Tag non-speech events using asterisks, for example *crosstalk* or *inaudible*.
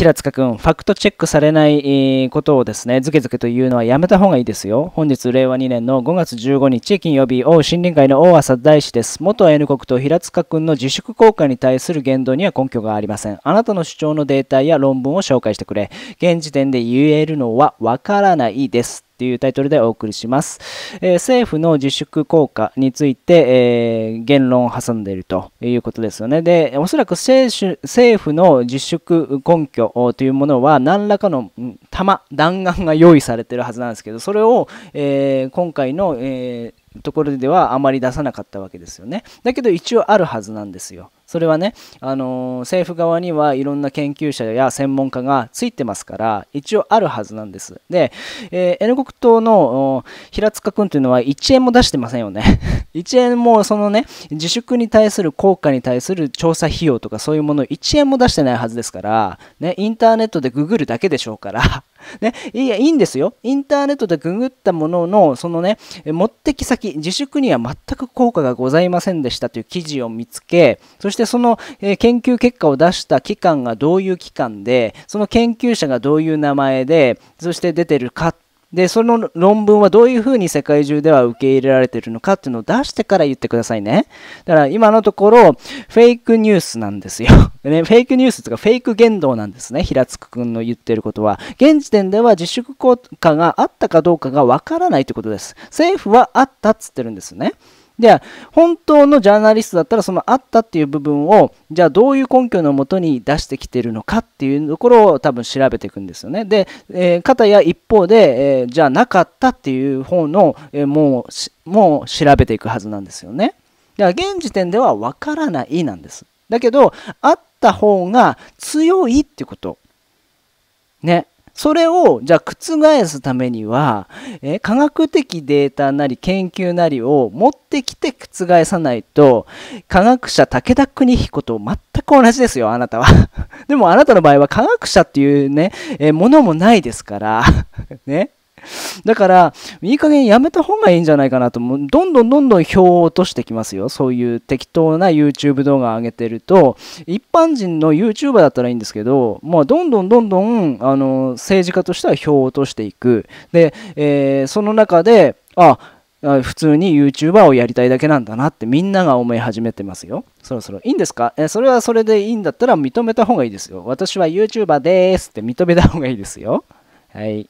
平塚君、ファクトチェックされないことをですね、ずけずけというのはやめた方がいいですよ。本日、令和2年の5月15日、金曜日、王森林会の大浅大師です。元 N 国と平塚君の自粛効果に対する言動には根拠がありません。あなたの主張のデータや論文を紹介してくれ。現時点で言えるのはわからないです。っていうタイトルでお送りします。えー、政府の自粛効果について、えー、言論を挟んでいるということですよね。で、おそらく政府の自粛根拠というものは何らかの弾、弾丸が用意されてるはずなんですけど、それを、えー、今回の、えところではあまり出さなかったわけですよね。だけど一応あるはずなんですよ。それはね、あのー、政府側にはいろんな研究者や専門家がついてますから、一応あるはずなんです。で、えー、N 国党の平塚君というのは1円も出してませんよね。1 *laughs* 円もそのね、自粛に対する効果に対する調査費用とかそういうものを1円も出してないはずですから、ね、インターネットでググるだけでしょうから、ね、いや、いいんですよ。インターネットでググったものの、そのね、持ってき先、自粛には全く効果がございませんでしたという記事を見つけ、そしてその、え研究結果を出した機関がどういう機関で、その研究者がどういう名前で、そして出てるかっでその論文はどういうふうに世界中では受け入れられているのかっていうのを出してから言ってくださいねだから今のところフェイクニュースなんですよ、*laughs* ね、フェイクニュースとかフェイク言動なんですね平塚君の言ってることは現時点では自粛効果があったかどうかがわからないということです政府はあったっつってるんですねで、本当のジャーナリストだったら、そのあったっていう部分を、じゃあどういう根拠のもとに出してきてるのかっていうところを多分調べていくんですよね。で、えー、や一方で、えー、じゃあなかったっていう方の、えー、もう、もう調べていくはずなんですよね。だから現時点ではわからないなんです。だけど、あった方が強いってこと。ね。それをじゃあ覆すためには、え科学的データなり研究なりを持ってきて覆さないと科学者武田邦彦と全く同じですよあなたは *laughs* でもあなたの場合は科学者っていうね、えものもないですから *laughs* ねだから、いい加減やめた方がいいんじゃないかなと、どんどんどんどん票を落としてきますよ。そういう適当な YouTube 動画上げてると、一般人の YouTuber だったらいいんですけど、まあ、どんどんどんどん、あの、政治家としては票を落としていく。で、えー、その中で、あ、普通に YouTuber をやりたいだけなんだなってみんなが思い始めてますよ。そろそろいいんですかえそれはそれでいいんだったら認めた方がいいですよ。私は YouTuber でーすって認めた方がいいですよ。はい。